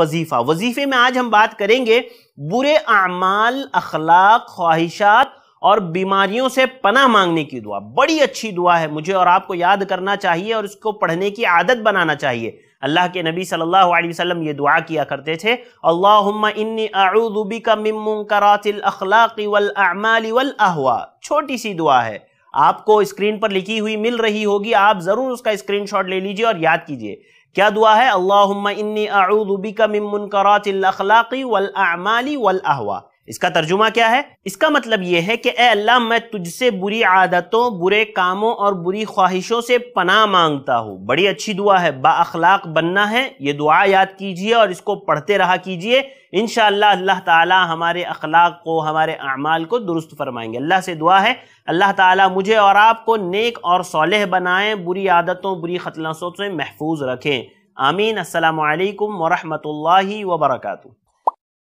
वजीफा वजीफे में आज हम बात करेंगे बुरे अमाल अखलाक ख्वाहिशात और बीमारियों से पना मांगने की दुआ बड़ी अच्छी दुआ है मुझे और आपको याद करना चाहिए और इसको पढ़ने की आदत बनाना चाहिए अल्लाह के नबी सल्लल्लाहु अलैहि वसल्लम ये दुआ किया करते थे अल्लाहुम्मा इन्नी अऊज़ु वल अमालि वल अहवा छोटी सी दुआ है आपको स्क्रीन पर लिखी हुई मिल रही होगी आप जरूर उसका स्क्रीनशॉट ले लीजिए और याद कीजिए क्या दुआ है अल्लाह इन्नी आऊदुबिका मिमुनकरात अखलाकी वल अमाली वल अहवा इसका तर्जुमा क्या है इसका मतलब यह है कि ए अल्लाह मैं तुझसे बुरी आदतों बुरे कामों और बुरी ख्वाहिशों से पना मांगता हूँ बड़ी अच्छी दुआ है बाखलाक बनना है ये दुआ याद कीजिए और इसको पढ़ते रहा कीजिए इन अल्लाह ताला हमारे अखलाक को हमारे अमाल को दुरुस्त फरमाएंगे अल्लाह से दुआ है अल्लाह ताला मुझे और आपको नेक और सोलह बनाएं बुरी आदतों बुरी खतलासों से महफूज रखें आमीन असलकम वरहमल वर्का